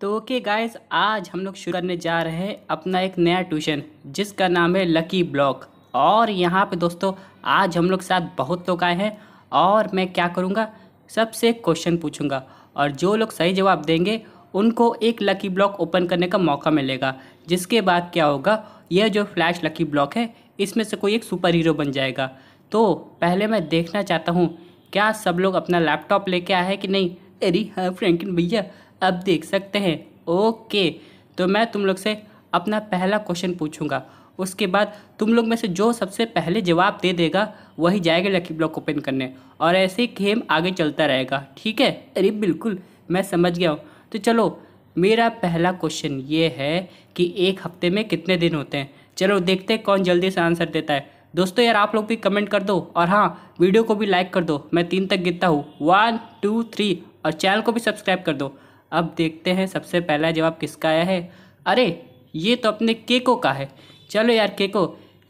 तो okay guys आज हम लोग शुरू करने जा रहे हैं अपना एक नया ट्यूशन जिसका नाम है लकी ब्लॉक और यहाँ पे दोस्तों आज हम लोग साथ बहुत लोग आए हैं और मैं क्या करूँगा सबसे क्वेश्चन पूछूँगा और जो लोग सही जवाब देंगे उनको एक लकी ब्लॉक ओपन करने का मौका मिलेगा जिसके बाद क्या होगा यह जो फ्लैश लकी ब्लॉक है इसमें से कोई एक सुपर हीरो बन जाएगा तो पहले मैं देखना चाहता हूँ क्या सब लोग अपना लैपटॉप लेके आए हैं कि नहीं अरे हाँ फ्रेंकिन भैया अब देख सकते हैं ओके तो मैं तुम लोग से अपना पहला क्वेश्चन पूछूंगा उसके बाद तुम लोग में से जो सबसे पहले जवाब दे देगा वही जाएगा लकी ब्लॉक ओपन करने और ऐसे गेम आगे चलता रहेगा ठीक है अरे बिल्कुल मैं समझ गया हूँ तो चलो मेरा पहला क्वेश्चन ये है कि एक हफ्ते में कितने दिन होते हैं चलो देखते हैं कौन जल्दी से आंसर देता है दोस्तों यार आप लोग भी कमेंट कर दो और हाँ वीडियो को भी लाइक कर दो मैं तीन तक गिनता हूँ वन टू थ्री और चैनल को भी सब्सक्राइब कर दो अब देखते हैं सबसे पहला जवाब किसका आया है अरे ये तो अपने केको का है चलो यार केको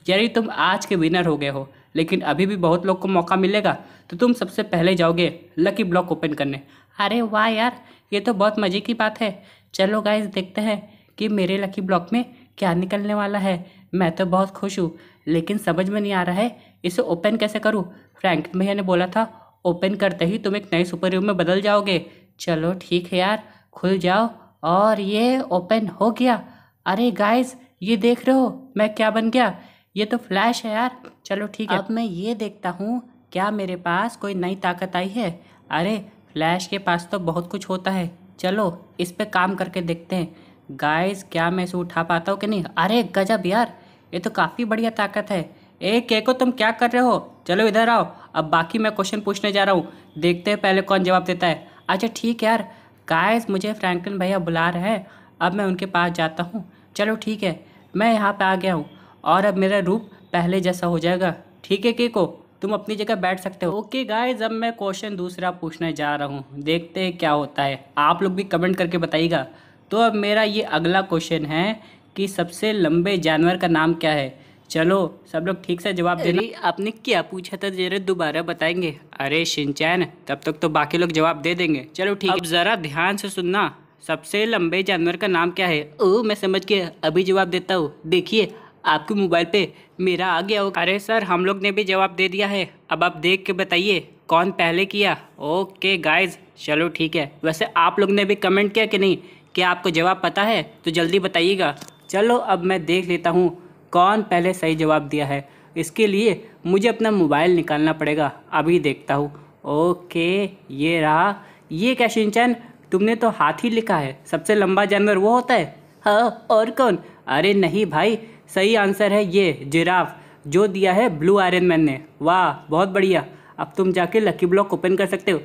यार तुम आज के विनर हो गए हो लेकिन अभी भी बहुत लोग को मौका मिलेगा तो तुम सबसे पहले जाओगे लकी ब्लॉक ओपन करने अरे वाह यार ये तो बहुत मज़े की बात है चलो गाइज देखते हैं कि मेरे लकी ब्लॉक में क्या निकलने वाला है मैं तो बहुत खुश हूँ लेकिन समझ में नहीं आ रहा है इसे ओपन कैसे करूँ फ्रैंक भैया ने बोला था ओपन करते ही तुम एक नए सुपर हीरो में बदल जाओगे चलो ठीक है यार खुल जाओ और ये ओपन हो गया अरे गाइस ये देख रहे हो मैं क्या बन गया ये तो फ्लैश है यार चलो ठीक है अब मैं ये देखता हूँ क्या मेरे पास कोई नई ताकत आई है अरे फ्लैश के पास तो बहुत कुछ होता है चलो इस पर काम करके देखते हैं गाइस क्या मैं इसे उठा पाता हूँ कि नहीं अरे गजब यार ये तो काफ़ी बढ़िया ताकत है ए केको तुम क्या कर रहे हो चलो इधर आओ अब बाकी मैं क्वेश्चन पूछने जा रहा हूँ देखते हैं पहले कौन जवाब देता है अच्छा ठीक है यार गाइस मुझे फ्रैंकलिन भैया बुला रहे हैं अब मैं उनके पास जाता हूँ चलो ठीक है मैं यहाँ पे आ गया हूँ और अब मेरा रूप पहले जैसा हो जाएगा ठीक है केको तुम अपनी जगह बैठ सकते हो ओके गाइज अब मैं क्वेश्चन दूसरा पूछने जा रहा हूँ देखते हैं क्या होता है आप लोग भी कमेंट करके बताइएगा तो अब मेरा ये अगला क्वेश्चन है कि सबसे लंबे जानवर का नाम क्या है चलो सब लोग ठीक से जवाब दे अरे आपने क्या पूछा था जरा दोबारा बताएंगे अरे शिनचैन तब तक तो बाकी लोग जवाब दे देंगे चलो ठीक अब ज़रा ध्यान से सुनना सबसे लंबे जानवर का नाम क्या है ओ मैं समझ के अभी जवाब देता हूँ देखिए आपके मोबाइल पे मेरा आ गया हो अरे सर हम लोग ने भी जवाब दे दिया है अब आप देख के बताइए कौन पहले किया ओके गाइज चलो ठीक है वैसे आप लोग ने भी कमेंट किया कि नहीं क्या आपको जवाब पता है तो जल्दी बताइएगा चलो अब मैं देख लेता हूँ कौन पहले सही जवाब दिया है इसके लिए मुझे अपना मोबाइल निकालना पड़ेगा अभी देखता हूँ ओके ये रहा ये क्या सिंचन तुमने तो हाथी लिखा है सबसे लंबा जानवर वो होता है हाँ और कौन अरे नहीं भाई सही आंसर है ये जिराफ जो दिया है ब्लू आयरन मैन ने वाह बहुत बढ़िया अब तुम जाके लकी ब्लॉक ओपन कर सकते हो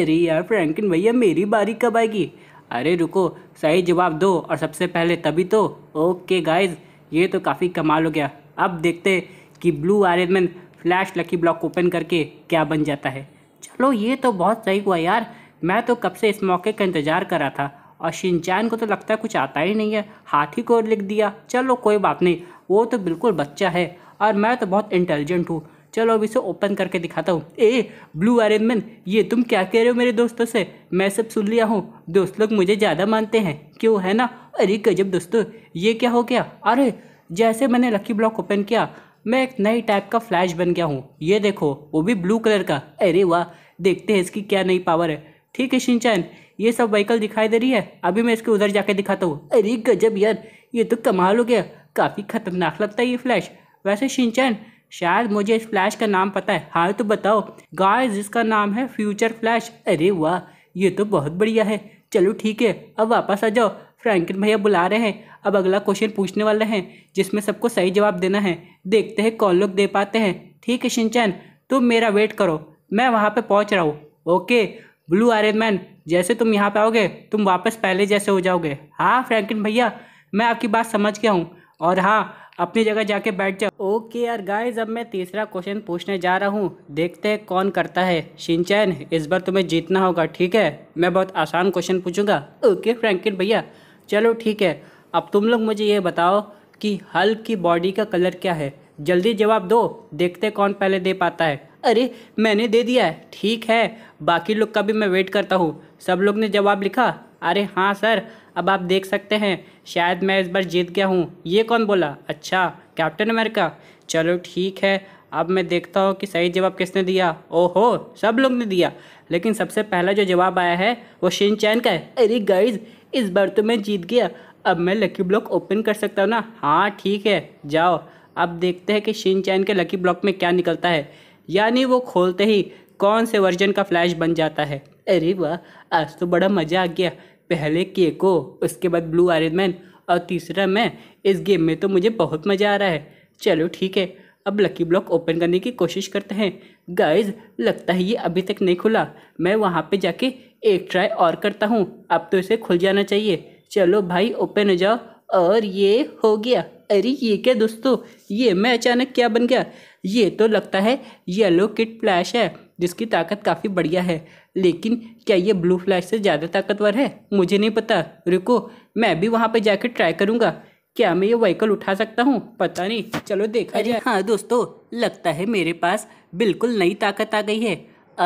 अरे यार फ्रैंकिन भैया मेरी बारी कब आएगी अरे रुको सही जवाब दो और सबसे पहले तभी तो ओके गाइज़ ये तो काफ़ी कमाल हो गया अब देखते हैं कि blue iron man flash lucky block open करके क्या बन जाता है चलो ये तो बहुत सही हुआ यार मैं तो कब से इस मौके का इंतज़ार कर रहा था और शिनचैन को तो लगता है कुछ आता ही नहीं है हाथी को लिख दिया चलो कोई बात नहीं वो तो बिल्कुल बच्चा है और मैं तो बहुत इंटेलिजेंट हूँ चलो अब इसे ओपन करके दिखाता हूँ ए ब्लू अरेंजमेंट ये तुम क्या कह रहे हो मेरे दोस्तों से मैं सब सुन लिया हूँ दोस्त लोग मुझे ज़्यादा मानते हैं क्यों है ना अरे गजब दोस्तों ये क्या हो गया अरे जैसे मैंने लकी ब्लॉक ओपन किया मैं एक नई टाइप का फ्लैश बन गया हूँ ये देखो वो भी ब्लू कलर का अरे वाह देखते हैं इसकी क्या नई पावर है ठीक है शिनचैन ये सब व्हीकल दिखाई दे रही है अभी मैं इसके उधर जाके दिखाता हूँ अरे गजब यार ये तो कमाल हो गया काफ़ी खतरनाक लगता है ये फ्लैश वैसे शिनचैन शायद मुझे इस फ्लैश का नाम पता है हाँ तो बताओ गाय जिसका नाम है फ्यूचर फ्लैश अरे वाह ये तो बहुत बढ़िया है चलो ठीक है अब वापस आ जाओ फ्रैंकिन भैया बुला रहे हैं अब अगला क्वेश्चन पूछने वाले हैं जिसमें सबको सही जवाब देना है देखते हैं कौन लोग दे पाते हैं ठीक है शिनचैन तुम मेरा वेट करो मैं वहाँ पर पहुँच रहा हूँ ओके ब्लू आर्यन मैन जैसे तुम यहाँ पर आओगे तुम वापस पहले जैसे हो जाओगे हाँ फ्रैंकिन भैया मैं आपकी बात समझ गया हूँ और हाँ अपनी जगह जाके बैठ जाओ ओके यार गाइस अब मैं तीसरा क्वेश्चन पूछने जा रहा हूँ देखते हैं कौन करता है शिनचैन इस बार तुम्हें जीतना होगा ठीक है मैं बहुत आसान क्वेश्चन पूछूंगा ओके फ्रैंकिन भैया चलो ठीक है अब तुम लोग मुझे ये बताओ कि हल्क की बॉडी का कलर क्या है जल्दी जवाब दो देखते कौन पहले दे पाता है अरे मैंने दे दिया है ठीक है बाकी लोग का भी मैं वेट करता हूँ सब लोग ने जवाब लिखा अरे हाँ सर अब आप देख सकते हैं शायद मैं इस बार जीत गया हूँ ये कौन बोला अच्छा कैप्टन अमेरिका चलो ठीक है अब मैं देखता हूँ कि सही जवाब किसने दिया ओहो सब लोग ने दिया लेकिन सबसे पहला जो जवाब आया है वो शिन चैन का है अरे गाइज इस बार तो मैं जीत गया अब मैं लकी ब्लॉक ओपन कर सकता हूँ ना हाँ ठीक है जाओ अब देखते हैं कि शिन चैन के लकी ब्लॉक में क्या निकलता है यानी वो खोलते ही कौन से वर्जन का फ्लैश बन जाता है अरे वाह आज तो बड़ा मज़ा आ गया पहले केको उसके बाद ब्लू आयरन मैन और तीसरा मैं इस गेम में तो मुझे बहुत मज़ा आ रहा है चलो ठीक है अब लकी ब्लॉक ओपन करने की कोशिश करते हैं गाइज लगता है ये अभी तक नहीं खुला मैं वहाँ पे जाके एक ट्राई और करता हूँ अब तो इसे खुल जाना चाहिए चलो भाई ओपन हो जाओ और ये हो गया अरे ये क्या दोस्तों ये मैं अचानक क्या बन गया ये तो लगता है येलो किट फ्लैश है जिसकी ताकत काफ़ी बढ़िया है लेकिन क्या ये ब्लू फ्लैश से ज़्यादा ताकतवर है मुझे नहीं पता रुको मैं भी वहाँ पर जाकर ट्राई करूँगा क्या मैं ये व्हीकल उठा सकता हूँ पता नहीं चलो देखा अरे जाए। हाँ दोस्तों लगता है मेरे पास बिल्कुल नई ताकत आ गई है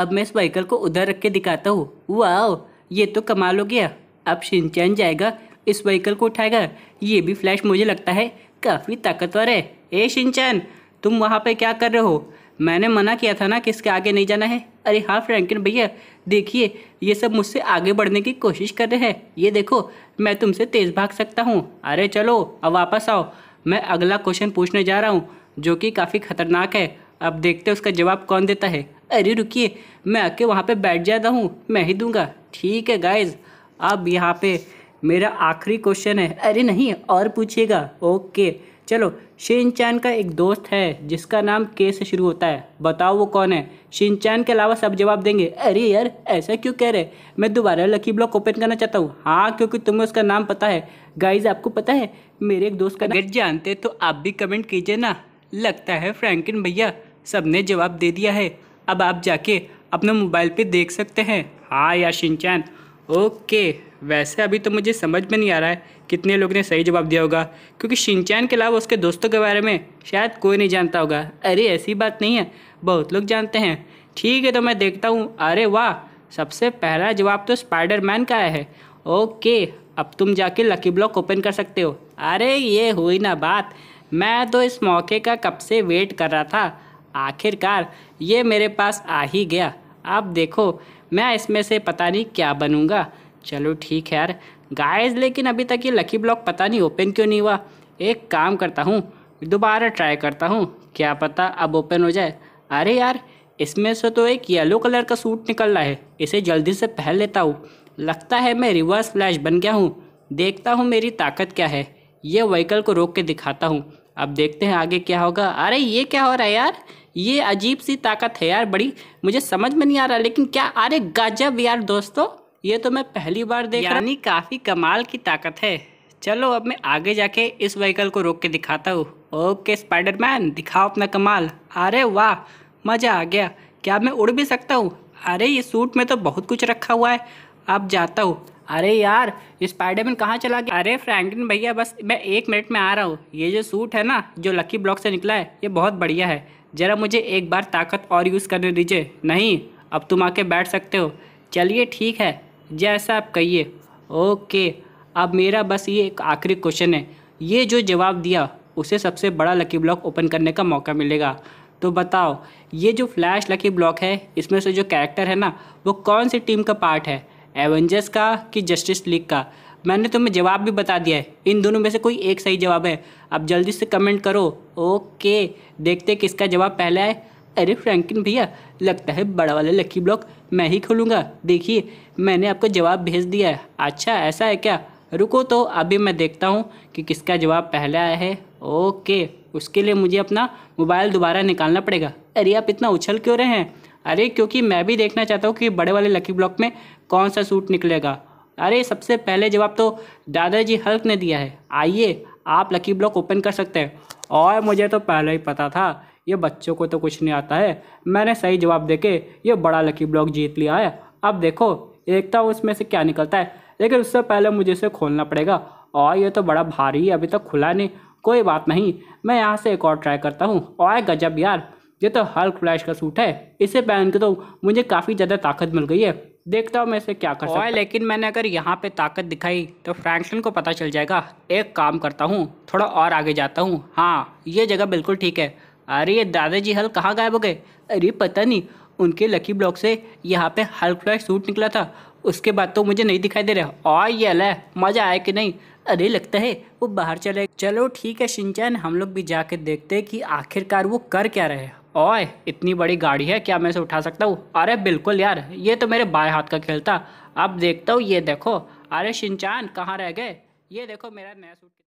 अब मैं इस व्हीकल को उधर रख के दिखाता हूँ वाह ये तो कमाल हो गया अब शिनचैन जाएगा इस व्हीकल को उठाएगा ये भी फ्लैश मुझे लगता है काफ़ी ताकतवर है ए शिनचैन तुम वहाँ पे क्या कर रहे हो मैंने मना किया था ना कि इसके आगे नहीं जाना है अरे हाँ फ्रैंकिन भैया देखिए ये सब मुझसे आगे बढ़ने की कोशिश कर रहे हैं ये देखो मैं तुमसे तेज़ भाग सकता हूँ अरे चलो अब वापस आओ मैं अगला क्वेश्चन पूछने जा रहा हूँ जो कि काफ़ी ख़तरनाक है अब देखते हैं उसका जवाब कौन देता है अरे रुकिए मैं आके वहाँ पर बैठ जाता हूँ मैं ही दूंगा ठीक है गाइज अब यहाँ पे मेरा आखिरी क्वेश्चन है अरे नहीं और पूछिएगा ओके चलो शिनचैन का एक दोस्त है जिसका नाम के से शुरू होता है बताओ वो कौन है शिनचैन के अलावा सब जवाब देंगे अरे यार ऐसा क्यों कह रहे मैं दोबारा लकी ब्लॉक ओपन करना चाहता हूँ हाँ क्योंकि तुम्हें उसका नाम पता है गाइज आपको पता है मेरे एक दोस्त का अगर जानते तो आप भी कमेंट कीजिए ना लगता है फ्रैंकिन भैया सब ने जवाब दे दिया है अब आप जाके अपने मोबाइल पर देख सकते हैं हाँ या शिनचैन ओके वैसे अभी तो मुझे समझ में नहीं आ रहा है कितने लोगों ने सही जवाब दिया होगा क्योंकि शिनचैन के अलावा उसके दोस्तों के बारे में शायद कोई नहीं जानता होगा अरे ऐसी बात नहीं है बहुत लोग जानते हैं ठीक है तो मैं देखता हूँ अरे वाह सबसे पहला जवाब तो स्पाइडर मैन का आया है ओके अब तुम जाके लकी ब्लॉक ओपन कर सकते हो अरे ये हुई ना बात मैं तो इस मौके का कब से वेट कर रहा था आखिरकार ये मेरे पास आ ही गया आप देखो मैं इसमें से पता नहीं क्या बनूंगा चलो ठीक है यार गाइस लेकिन अभी तक ये लकी ब्लॉक पता नहीं ओपन क्यों नहीं हुआ एक काम करता हूँ दोबारा ट्राई करता हूँ क्या पता अब ओपन हो जाए अरे यार इसमें से तो एक येलो कलर का सूट निकल रहा है इसे जल्दी से पहन लेता हूँ लगता है मैं रिवर्स फ्लैश बन गया हूँ देखता हूँ मेरी ताकत क्या है ये व्हीकल को रोक के दिखाता हूँ अब देखते हैं आगे क्या होगा अरे ये क्या हो रहा है यार ये अजीब सी ताकत है यार बड़ी मुझे समझ में नहीं आ रहा लेकिन क्या अरे गजब यार दोस्तों ये तो मैं पहली बार देख यानी काफ़ी कमाल की ताकत है चलो अब मैं आगे जाके इस व्हीकल को रोक के दिखाता हूँ ओके स्पाइडरमैन दिखाओ अपना कमाल अरे वाह मज़ा आ गया क्या मैं उड़ भी सकता हूँ अरे ये सूट में तो बहुत कुछ रखा हुआ है अब जाता हूँ अरे यार स्पाइडरमैन कहाँ चला गया अरे फ्रैंकलिन भैया बस मैं एक मिनट में आ रहा हूँ ये जो सूट है ना जो लकी ब्लॉक से निकला है ये बहुत बढ़िया है ज़रा मुझे एक बार ताकत और यूज़ करने दीजिए नहीं अब तुम आके बैठ सकते हो चलिए ठीक है जैसा आप कहिए ओके अब मेरा बस ये एक आखिरी क्वेश्चन है ये जो जवाब दिया उसे सबसे बड़ा लकी ब्लॉक ओपन करने का मौका मिलेगा तो बताओ ये जो फ्लैश लकी ब्लॉक है इसमें से जो कैरेक्टर है ना वो कौन सी टीम का पार्ट है एवेंजर्स का कि जस्टिस लीग का मैंने तुम्हें जवाब भी बता दिया है इन दोनों में से कोई एक सही जवाब है अब जल्दी से कमेंट करो ओके देखते किसका जवाब पहले है अरे फ्रैंकिन भैया लगता है बड़ा वाला लकी ब्लॉक मैं ही खोलूँगा देखिए मैंने आपको जवाब भेज दिया है अच्छा ऐसा है क्या रुको तो अभी मैं देखता हूँ कि किसका जवाब पहले आया है ओके उसके लिए मुझे अपना मोबाइल दोबारा निकालना पड़ेगा अरे आप इतना उछल क्यों रहे हैं अरे क्योंकि मैं भी देखना चाहता हूँ कि बड़े वाले लकी ब्लॉक में कौन सा सूट निकलेगा अरे सबसे पहले जवाब तो दादाजी हल्क ने दिया है आइए आप लकी ब्लॉक ओपन कर सकते हैं और मुझे तो पहले ही पता था ये बच्चों को तो कुछ नहीं आता है मैंने सही जवाब दे के ये बड़ा लकी ब्लॉक जीत लिया है अब देखो एकता उसमें से क्या निकलता है लेकिन उससे पहले मुझे इसे खोलना पड़ेगा और ये तो बड़ा भारी है अभी तक तो खुला नहीं कोई बात नहीं मैं यहाँ से एक और ट्राई करता हूँ और गजब यार ये तो हल्क फ्लैश का सूट है इसे पहन के तो मुझे काफ़ी ज़्यादा ताकत मिल गई है देखता हूँ मैं इसे क्या कर सकता लेकिन मैंने अगर यहाँ पे ताकत दिखाई तो फ्रैंकलिन को पता चल जाएगा एक काम करता हूँ थोड़ा और आगे जाता हूँ हाँ ये जगह बिल्कुल ठीक है अरे ये दादाजी हल कहाँ गायब हो गए अरे पता नहीं उनके लकी ब्लॉक से यहाँ पे हल्क फ्लैट सूट निकला था उसके बाद तो मुझे नहीं दिखाई दे रहा और ये अल मज़ा आया कि नहीं अरे लगता है वो बाहर चले चलो ठीक है शिनचैन हम लोग भी जाके देखते हैं कि आखिरकार वो कर क्या रहे ओए इतनी बड़ी गाड़ी है क्या मैं इसे उठा सकता हूँ अरे बिल्कुल यार ये तो मेरे बाएं हाथ का खेल था अब देखता हूँ ये देखो अरे शिनचान कहाँ रह गए ये देखो मेरा नया सूट